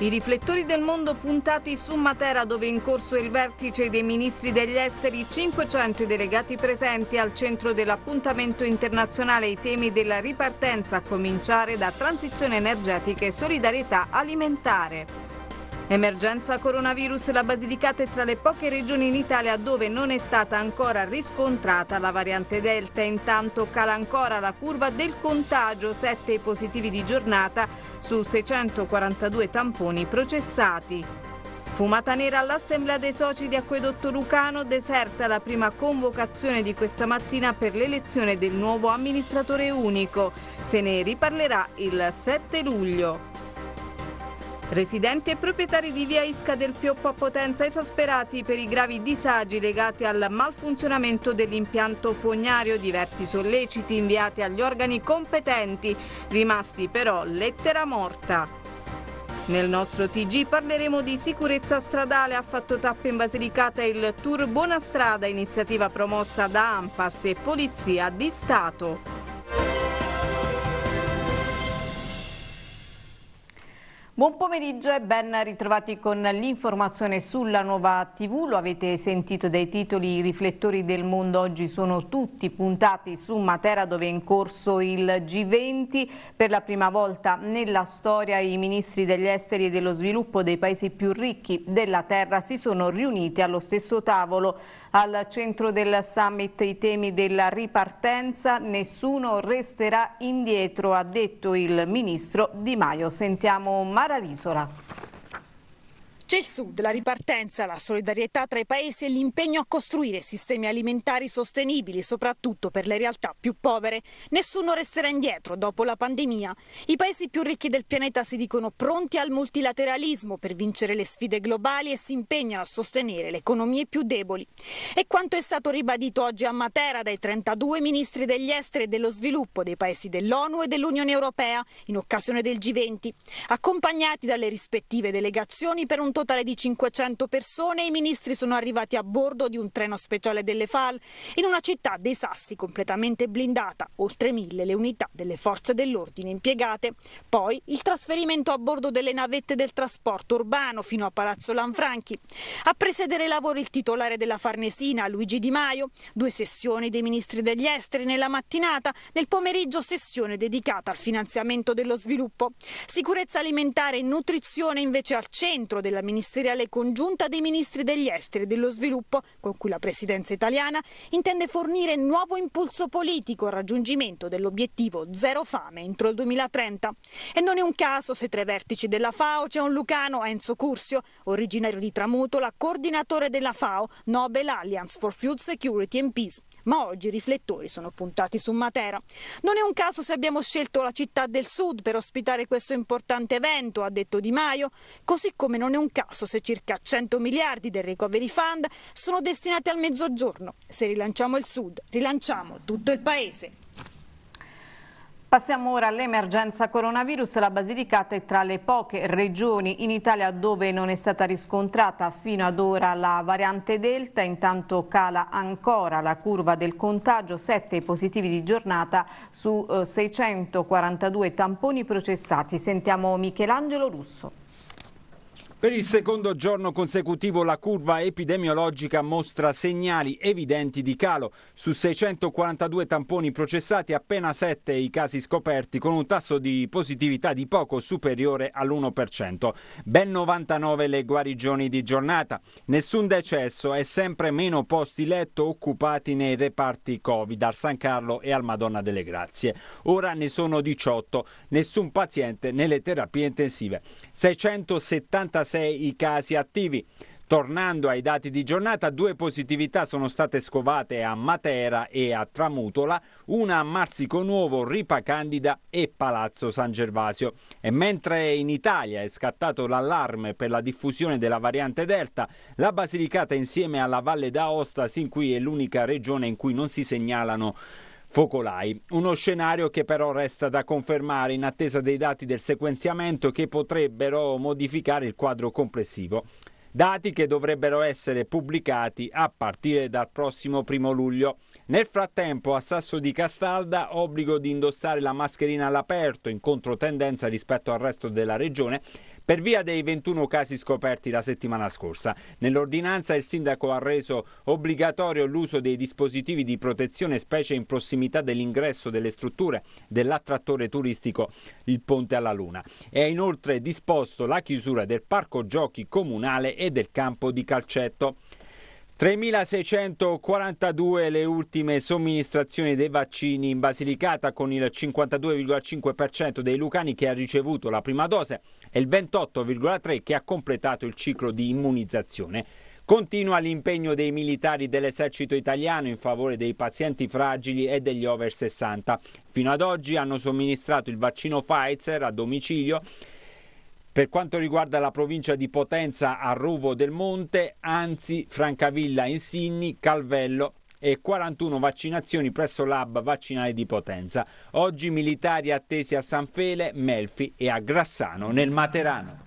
I riflettori del mondo puntati su Matera dove in corso il vertice dei ministri degli esteri, 500 delegati presenti al centro dell'appuntamento internazionale i temi della ripartenza a cominciare da transizione energetica e solidarietà alimentare. Emergenza coronavirus, la Basilicata è tra le poche regioni in Italia dove non è stata ancora riscontrata la variante Delta. Intanto cala ancora la curva del contagio, 7 positivi di giornata su 642 tamponi processati. Fumata nera all'Assemblea dei Soci di Acquedotto Lucano, deserta la prima convocazione di questa mattina per l'elezione del nuovo amministratore unico. Se ne riparlerà il 7 luglio. Residenti e proprietari di via Isca del Pioppo a Potenza esasperati per i gravi disagi legati al malfunzionamento dell'impianto fognario, diversi solleciti inviati agli organi competenti, rimasti però lettera morta. Nel nostro TG parleremo di sicurezza stradale, ha fatto tappa in Basilicata il Tour Buona Strada, iniziativa promossa da AMPAS e Polizia di Stato. Buon pomeriggio e ben ritrovati con l'informazione sulla nuova TV. Lo avete sentito dai titoli, i riflettori del mondo oggi sono tutti puntati su Matera dove è in corso il G20. Per la prima volta nella storia i ministri degli esteri e dello sviluppo dei paesi più ricchi della terra si sono riuniti allo stesso tavolo. Al centro del summit i temi della ripartenza, nessuno resterà indietro, ha detto il ministro Di Maio. Sentiamo Mara Risola. C'è il Sud, la ripartenza, la solidarietà tra i paesi e l'impegno a costruire sistemi alimentari sostenibili, soprattutto per le realtà più povere. Nessuno resterà indietro dopo la pandemia. I paesi più ricchi del pianeta si dicono pronti al multilateralismo per vincere le sfide globali e si impegnano a sostenere le economie più deboli. E quanto è stato ribadito oggi a Matera dai 32 ministri degli esteri e dello sviluppo dei paesi dell'ONU e dell'Unione Europea in occasione del G20, accompagnati dalle rispettive delegazioni per un totale di 500 persone, i ministri sono arrivati a bordo di un treno speciale delle FAL in una città dei sassi completamente blindata, oltre mille le unità delle forze dell'ordine impiegate. Poi il trasferimento a bordo delle navette del trasporto urbano fino a Palazzo Lanfranchi. A presiedere i lavori il titolare della Farnesina, Luigi Di Maio, due sessioni dei ministri degli esteri nella mattinata, nel pomeriggio sessione dedicata al finanziamento dello sviluppo. Sicurezza alimentare e nutrizione invece al centro della ministeriale congiunta dei ministri degli esteri e dello sviluppo, con cui la presidenza italiana intende fornire nuovo impulso politico al raggiungimento dell'obiettivo zero fame entro il 2030. E non è un caso se tra i vertici della FAO c'è un lucano, Enzo Cursio, originario di Tramutola, coordinatore della FAO, Nobel Alliance for Food Security and Peace. Ma oggi i riflettori sono puntati su Matera. Non è un caso se abbiamo scelto la città del sud per ospitare questo importante evento, ha detto Di Maio, così come non è un caso caso se circa 100 miliardi del Recovery Fund sono destinati al mezzogiorno. Se rilanciamo il Sud, rilanciamo tutto il Paese. Passiamo ora all'emergenza coronavirus. La Basilicata è tra le poche regioni in Italia dove non è stata riscontrata fino ad ora la variante Delta. Intanto cala ancora la curva del contagio, 7 positivi di giornata su 642 eh, tamponi processati. Sentiamo Michelangelo Russo. Per il secondo giorno consecutivo la curva epidemiologica mostra segnali evidenti di calo. Su 642 tamponi processati appena 7 i casi scoperti con un tasso di positività di poco superiore all'1%. Ben 99 le guarigioni di giornata. Nessun decesso e sempre meno posti letto occupati nei reparti Covid al San Carlo e al Madonna delle Grazie. Ora ne sono 18. Nessun paziente nelle terapie intensive. 676 36 i casi attivi. Tornando ai dati di giornata, due positività sono state scovate a Matera e a Tramutola, una a Marsico Nuovo, Ripa Candida e Palazzo San Gervasio. E mentre in Italia è scattato l'allarme per la diffusione della variante Delta, la Basilicata insieme alla Valle d'Aosta sin qui è l'unica regione in cui non si segnalano focolai. Uno scenario che però resta da confermare in attesa dei dati del sequenziamento che potrebbero modificare il quadro complessivo. Dati che dovrebbero essere pubblicati a partire dal prossimo primo luglio. Nel frattempo a Sasso di Castalda obbligo di indossare la mascherina all'aperto in controtendenza rispetto al resto della regione per via dei 21 casi scoperti la settimana scorsa. Nell'ordinanza il sindaco ha reso obbligatorio l'uso dei dispositivi di protezione specie in prossimità dell'ingresso delle strutture dell'attrattore turistico il Ponte alla Luna. E ha inoltre disposto la chiusura del parco giochi comunale e del campo di calcetto. 3.642 le ultime somministrazioni dei vaccini in Basilicata con il 52,5% dei lucani che ha ricevuto la prima dose e il 28,3% che ha completato il ciclo di immunizzazione. Continua l'impegno dei militari dell'esercito italiano in favore dei pazienti fragili e degli over 60. Fino ad oggi hanno somministrato il vaccino Pfizer a domicilio per quanto riguarda la provincia di Potenza, a Arruvo del Monte, Anzi, Francavilla Insigni, Calvello e 41 vaccinazioni presso l'hub vaccinale di Potenza. Oggi militari attesi a San Fele, Melfi e a Grassano nel Materano.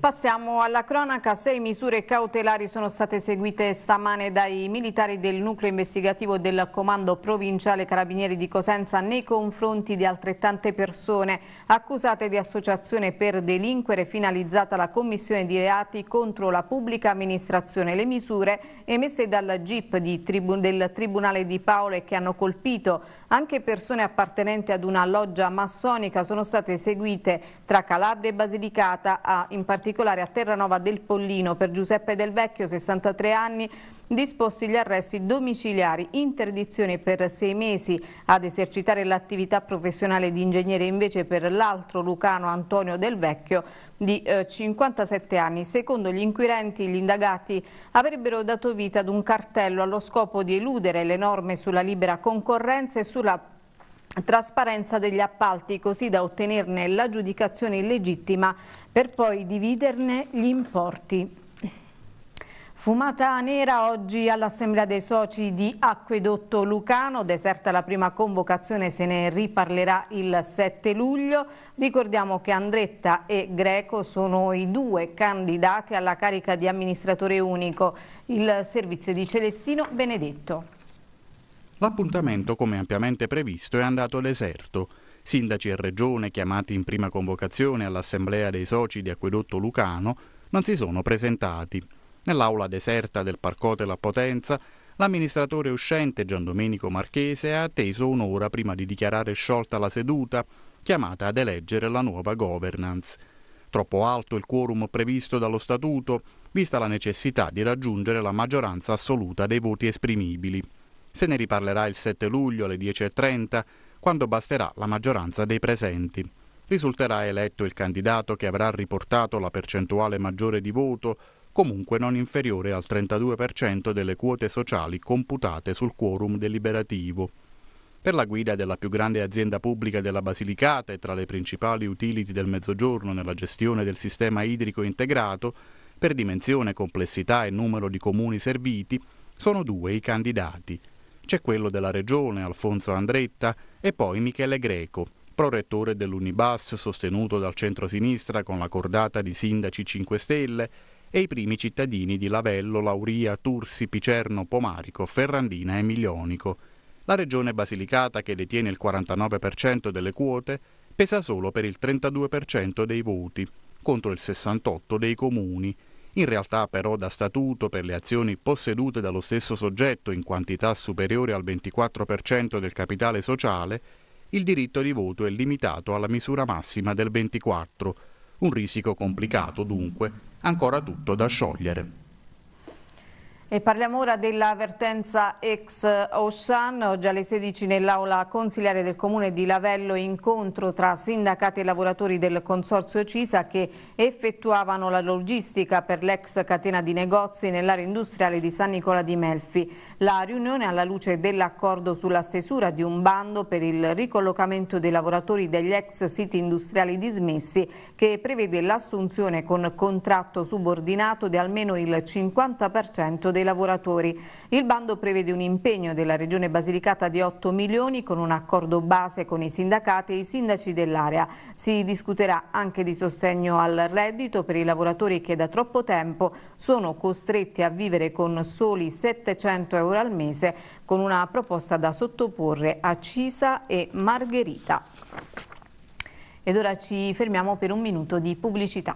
Passiamo alla cronaca. Sei misure cautelari sono state eseguite stamane dai militari del nucleo investigativo del Comando Provinciale Carabinieri di Cosenza nei confronti di altrettante persone accusate di associazione per delinquere finalizzata alla commissione di reati contro la pubblica amministrazione. Le misure emesse dal GIP Tribun del Tribunale di Paolo e che hanno colpito anche persone appartenenti ad una loggia massonica sono state eseguite tra Calabria e Basilicata, a, in particolare a Terranova del Pollino per Giuseppe Del Vecchio, 63 anni, disposti gli arresti domiciliari, interdizione per sei mesi ad esercitare l'attività professionale di ingegnere invece per l'altro lucano Antonio Del Vecchio di 57 eh, anni. Secondo gli inquirenti, gli indagati avrebbero dato vita ad un cartello allo scopo di eludere le norme sulla libera concorrenza e sulla trasparenza degli appalti, così da ottenerne l'aggiudicazione illegittima per poi dividerne gli importi. Fumata nera oggi all'Assemblea dei Soci di Acquedotto Lucano, deserta la prima convocazione, se ne riparlerà il 7 luglio. Ricordiamo che Andretta e Greco sono i due candidati alla carica di amministratore unico, il servizio di Celestino Benedetto. L'appuntamento, come ampiamente previsto, è andato deserto. Sindaci e regione, chiamati in prima convocazione all'Assemblea dei Soci di Acquedotto Lucano, non si sono presentati Nell'aula deserta del Parcotela Potenza, l'amministratore uscente Gian Domenico Marchese ha atteso un'ora prima di dichiarare sciolta la seduta, chiamata ad eleggere la nuova governance. Troppo alto il quorum previsto dallo statuto, vista la necessità di raggiungere la maggioranza assoluta dei voti esprimibili. Se ne riparlerà il 7 luglio alle 10.30, quando basterà la maggioranza dei presenti. Risulterà eletto il candidato che avrà riportato la percentuale maggiore di voto comunque non inferiore al 32% delle quote sociali computate sul quorum deliberativo. Per la guida della più grande azienda pubblica della Basilicata e tra le principali utility del Mezzogiorno nella gestione del sistema idrico integrato, per dimensione, complessità e numero di comuni serviti, sono due i candidati. C'è quello della Regione, Alfonso Andretta, e poi Michele Greco, prorettore dell'Unibus sostenuto dal centro-sinistra con la cordata di sindaci 5 Stelle e i primi cittadini di Lavello, Lauria, Tursi, Picerno, Pomarico, Ferrandina e Milionico. La regione Basilicata, che detiene il 49% delle quote, pesa solo per il 32% dei voti, contro il 68% dei comuni. In realtà però da statuto per le azioni possedute dallo stesso soggetto in quantità superiore al 24% del capitale sociale, il diritto di voto è limitato alla misura massima del 24%, un risico complicato dunque ancora tutto da sciogliere. E parliamo ora dell'avvertenza ex Ocean, oggi alle 16 nell'aula consiliare del comune di Lavello incontro tra sindacati e lavoratori del consorzio Cisa che effettuavano la logistica per l'ex catena di negozi nell'area industriale di San Nicola di Melfi. La riunione alla luce dell'accordo sulla stesura di un bando per il ricollocamento dei lavoratori degli ex siti industriali dismessi che prevede l'assunzione con contratto subordinato di almeno il 50% dei lavoratori. Il bando prevede un impegno della Regione Basilicata di 8 milioni con un accordo base con i sindacati e i sindaci dell'area. Si discuterà anche di sostegno al reddito per i lavoratori che da troppo tempo sono costretti a vivere con soli 700 euro euro al mese con una proposta da sottoporre a Cisa e Margherita. Ed ora ci fermiamo per un minuto di pubblicità.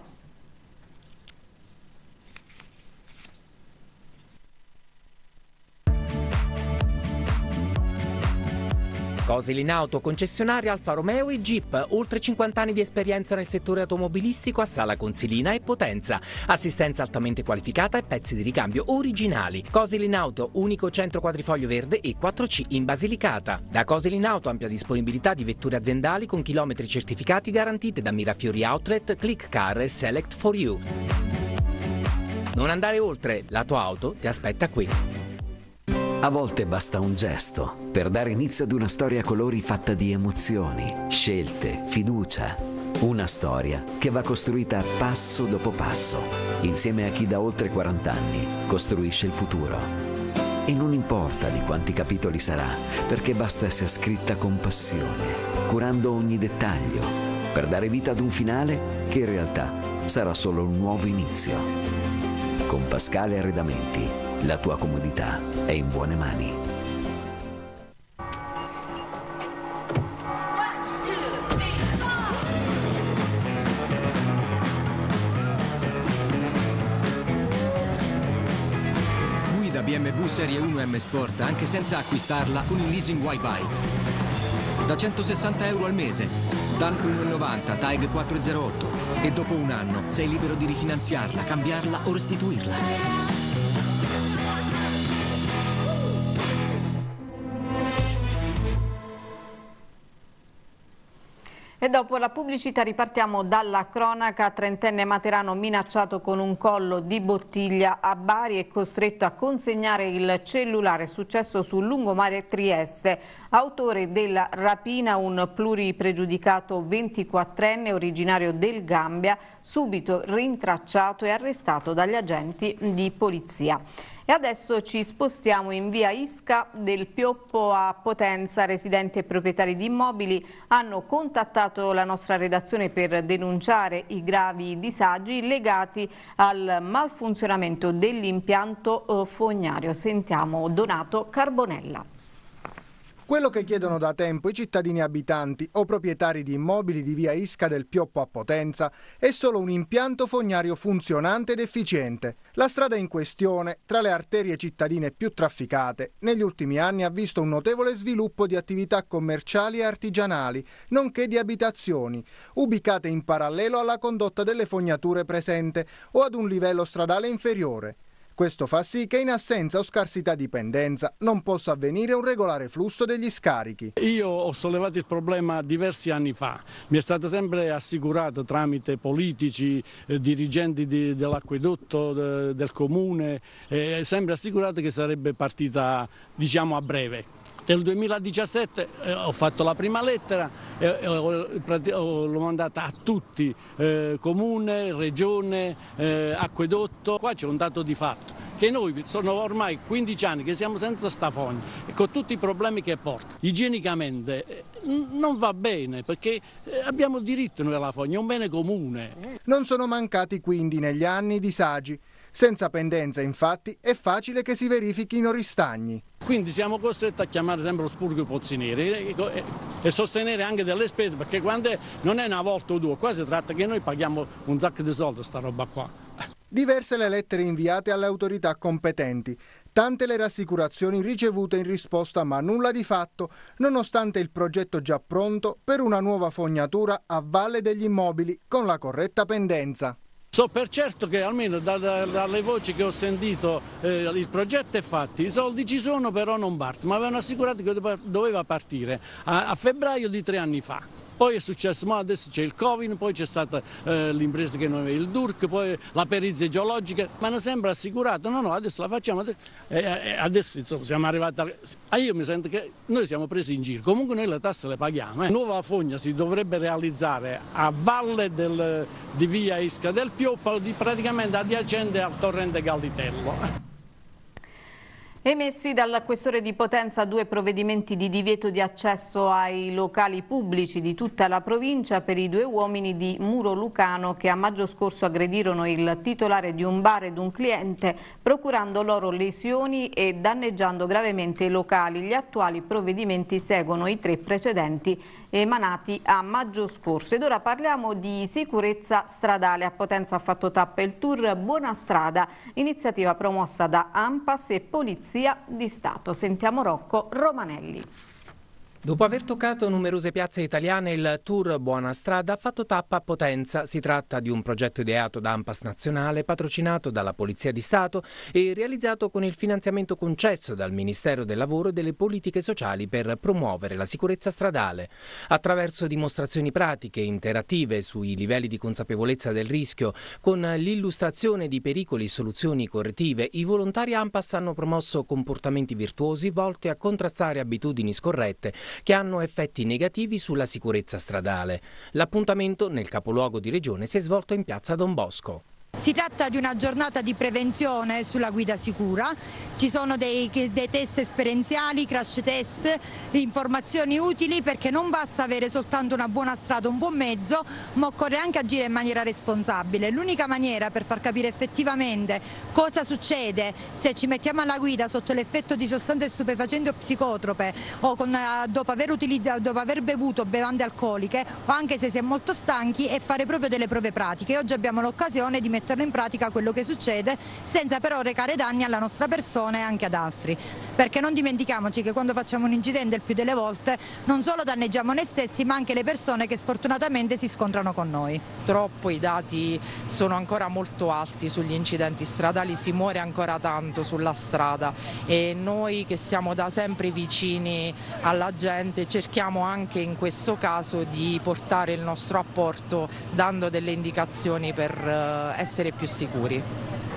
Cosil Auto, concessionaria Alfa Romeo e Jeep, oltre 50 anni di esperienza nel settore automobilistico a Sala Consilina e Potenza, assistenza altamente qualificata e pezzi di ricambio originali. Cosil Auto, unico centro quadrifoglio verde e 4C in Basilicata. Da Cosil Auto ampia disponibilità di vetture aziendali con chilometri certificati garantite da Mirafiori Outlet, Click Car e Select for You. Non andare oltre, la tua auto ti aspetta qui. A volte basta un gesto per dare inizio ad una storia a colori fatta di emozioni, scelte, fiducia. Una storia che va costruita passo dopo passo, insieme a chi da oltre 40 anni costruisce il futuro. E non importa di quanti capitoli sarà, perché basta essere scritta con passione, curando ogni dettaglio, per dare vita ad un finale che in realtà sarà solo un nuovo inizio. Con Pascale Arredamenti la tua comodità è in buone mani. Guida BMW Serie 1 M Sport anche senza acquistarla con il leasing Wi-Fi. Da 160 euro al mese, dal 1,90, TAG 408 e dopo un anno sei libero di rifinanziarla, cambiarla o restituirla. E dopo la pubblicità ripartiamo dalla cronaca. Trentenne materano minacciato con un collo di bottiglia a Bari e costretto a consegnare il cellulare successo sul lungomare Trieste. Autore della rapina, un pluripregiudicato 24enne originario del Gambia, subito rintracciato e arrestato dagli agenti di polizia. E adesso ci spostiamo in via Isca del Pioppo a Potenza. Residenti e proprietari di immobili hanno contattato la nostra redazione per denunciare i gravi disagi legati al malfunzionamento dell'impianto eh, fognario. Sentiamo Donato Carbonella. Quello che chiedono da tempo i cittadini abitanti o proprietari di immobili di via Isca del Pioppo a Potenza è solo un impianto fognario funzionante ed efficiente. La strada in questione, tra le arterie cittadine più trafficate, negli ultimi anni ha visto un notevole sviluppo di attività commerciali e artigianali, nonché di abitazioni, ubicate in parallelo alla condotta delle fognature presente o ad un livello stradale inferiore. Questo fa sì che in assenza o scarsità di pendenza non possa avvenire un regolare flusso degli scarichi. Io ho sollevato il problema diversi anni fa, mi è stato sempre assicurato tramite politici, eh, dirigenti di, dell'acquedotto, de, del comune, eh, sempre assicurato che sarebbe partita diciamo a breve. Nel 2017 eh, ho fatto la prima lettera, eh, ho, l'ho mandata a tutti, eh, comune, regione, eh, acquedotto. Qua c'è un dato di fatto, che noi sono ormai 15 anni che siamo senza sta fogna e con tutti i problemi che porta. Igienicamente eh, non va bene perché eh, abbiamo diritto noi alla fogna, è un bene comune. Non sono mancati quindi negli anni disagi. Senza pendenza infatti è facile che si verifichino ristagni. Quindi siamo costretti a chiamare sempre lo spurgo pozzi neri e sostenere anche delle spese, perché quando è, non è una volta o due, qua si tratta che noi paghiamo un sacco di soldi sta roba qua. Diverse le lettere inviate alle autorità competenti, tante le rassicurazioni ricevute in risposta, ma nulla di fatto, nonostante il progetto già pronto per una nuova fognatura a valle degli immobili con la corretta pendenza. So per certo che almeno da, da, dalle voci che ho sentito eh, il progetto è fatto, i soldi ci sono però non partono, ma avevano assicurato che doveva partire a, a febbraio di tre anni fa. Poi è successo, ma adesso c'è il Covid, poi c'è stata eh, l'impresa che non aveva il DURC, poi la perizia geologica, ma non sembra assicurato, no no, adesso la facciamo, adesso, eh, eh, eh, adesso insomma, siamo arrivati a... Ah, io mi sento che noi siamo presi in giro, comunque noi le tasse le paghiamo. Eh. Nuova fogna si dovrebbe realizzare a valle del, di via Isca del Pioppalo, di, praticamente adiacente al torrente Gallitello. Emessi dal questore di Potenza due provvedimenti di divieto di accesso ai locali pubblici di tutta la provincia per i due uomini di Muro Lucano che a maggio scorso aggredirono il titolare di un bar ed un cliente procurando loro lesioni e danneggiando gravemente i locali. Gli attuali provvedimenti seguono i tre precedenti emanati a maggio scorso. Ed ora parliamo di sicurezza stradale. A Potenza ha fatto tappa il tour Buona Strada, iniziativa promossa da AMPAS e Polizia di Stato. Sentiamo Rocco Romanelli. Dopo aver toccato numerose piazze italiane, il tour Buona Strada ha fatto tappa a Potenza. Si tratta di un progetto ideato da Ampas Nazionale, patrocinato dalla Polizia di Stato e realizzato con il finanziamento concesso dal Ministero del Lavoro e delle Politiche Sociali per promuovere la sicurezza stradale. Attraverso dimostrazioni pratiche e interattive sui livelli di consapevolezza del rischio, con l'illustrazione di pericoli e soluzioni correttive, i volontari Ampas hanno promosso comportamenti virtuosi volti a contrastare abitudini scorrette che hanno effetti negativi sulla sicurezza stradale. L'appuntamento nel capoluogo di regione si è svolto in piazza Don Bosco. Si tratta di una giornata di prevenzione sulla guida sicura, ci sono dei, dei, test esperienziali, crash test, informazioni utili perché non basta avere soltanto una buona strada, un buon mezzo, ma occorre anche agire in maniera responsabile. L'unica maniera per far capire effettivamente cosa succede se ci mettiamo alla guida sotto l'effetto di sostanze stupefacenti o psicotrope o con, eh, dopo, aver dopo aver bevuto bevande alcoliche o anche se si è molto stanchi è fare proprio delle prove pratiche. Oggi abbiamo l'occasione di mettere mettere in pratica quello che succede senza però recare danni alla nostra persona e anche ad altri. Perché non dimentichiamoci che quando facciamo un incidente il più delle volte non solo danneggiamo noi stessi ma anche le persone che sfortunatamente si scontrano con noi. Troppo i dati sono ancora molto alti sugli incidenti stradali, si muore ancora tanto sulla strada e noi che siamo da sempre vicini alla gente cerchiamo anche in questo caso di portare il nostro apporto dando delle indicazioni per eh, essere essere più sicuri.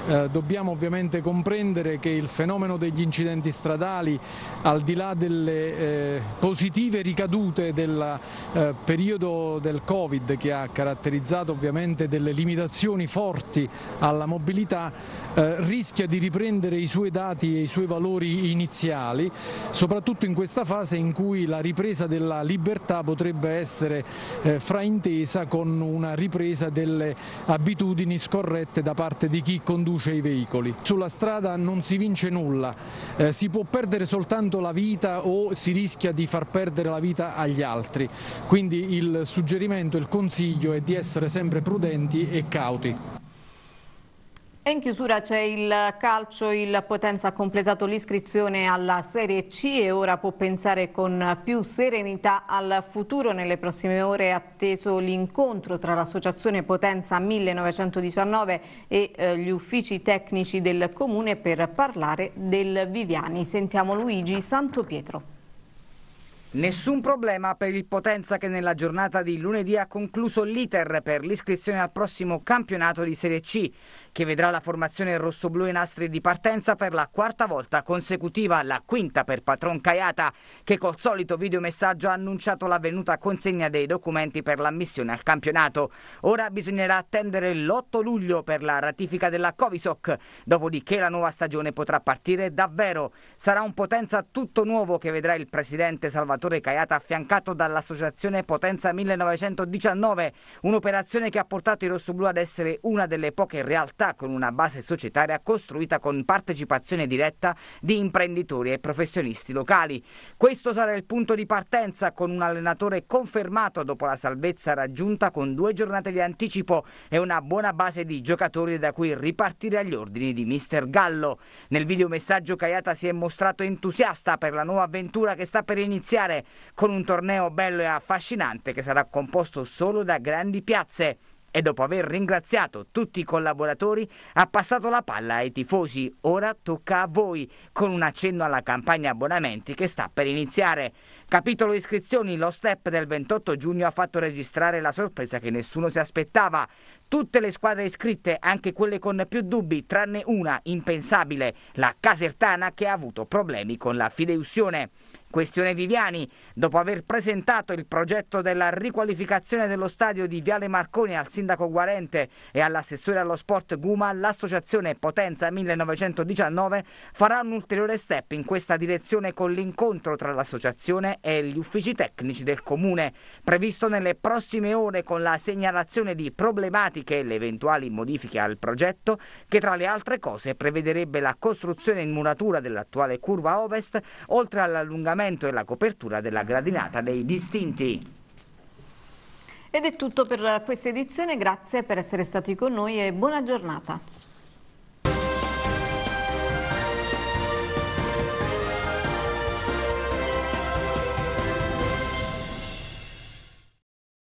Eh, dobbiamo ovviamente comprendere che il fenomeno degli incidenti stradali, al di là delle eh, positive ricadute del eh, periodo del Covid che ha caratterizzato ovviamente delle limitazioni forti alla mobilità, eh, rischia di riprendere i suoi dati e i suoi valori iniziali, soprattutto in questa fase in cui la ripresa della libertà potrebbe essere eh, fraintesa con una ripresa delle abitudini scorrette da parte di chi conduce riduce i veicoli. Sulla strada non si vince nulla, eh, si può perdere soltanto la vita o si rischia di far perdere la vita agli altri, quindi il suggerimento, il consiglio è di essere sempre prudenti e cauti. E in chiusura c'è il calcio, il Potenza ha completato l'iscrizione alla Serie C e ora può pensare con più serenità al futuro. Nelle prossime ore è atteso l'incontro tra l'associazione Potenza 1919 e eh, gli uffici tecnici del Comune per parlare del Viviani. Sentiamo Luigi Santopietro. Nessun problema per il Potenza che nella giornata di lunedì ha concluso l'iter per l'iscrizione al prossimo campionato di Serie C che vedrà la formazione rossoblù ai nastri di partenza per la quarta volta consecutiva, la quinta per Patron Caiata, che col solito videomessaggio ha annunciato l'avvenuta consegna dei documenti per l'ammissione al campionato. Ora bisognerà attendere l'8 luglio per la ratifica della Covisoc, dopodiché la nuova stagione potrà partire davvero. Sarà un potenza tutto nuovo che vedrà il presidente Salvatore Caiata affiancato dall'associazione Potenza 1919, un'operazione che ha portato i rossoblù ad essere una delle poche realtà realtà con una base societaria costruita con partecipazione diretta di imprenditori e professionisti locali. Questo sarà il punto di partenza con un allenatore confermato dopo la salvezza raggiunta con due giornate di anticipo e una buona base di giocatori da cui ripartire agli ordini di mister Gallo. Nel videomessaggio Caiata si è mostrato entusiasta per la nuova avventura che sta per iniziare con un torneo bello e affascinante che sarà composto solo da grandi piazze e dopo aver ringraziato tutti i collaboratori ha passato la palla ai tifosi. Ora tocca a voi con un accenno alla campagna abbonamenti che sta per iniziare. Capitolo iscrizioni, lo step del 28 giugno ha fatto registrare la sorpresa che nessuno si aspettava. Tutte le squadre iscritte, anche quelle con più dubbi, tranne una impensabile, la Casertana che ha avuto problemi con la fideussione. Questione Viviani, dopo aver presentato il progetto della riqualificazione dello stadio di Viale Marconi al sindaco Guarente e all'assessore allo sport Guma, l'associazione Potenza 1919 farà un ulteriore step in questa direzione con l'incontro tra l'associazione e gli uffici tecnici del comune, previsto nelle prossime ore con la segnalazione di problematiche e le eventuali modifiche al progetto che tra le altre cose prevederebbe la costruzione in muratura dell'attuale curva ovest, oltre all'allungamento l'aumento e la copertura della gradinata dei distinti. Ed è tutto per questa edizione, grazie per essere stati con noi e buona giornata.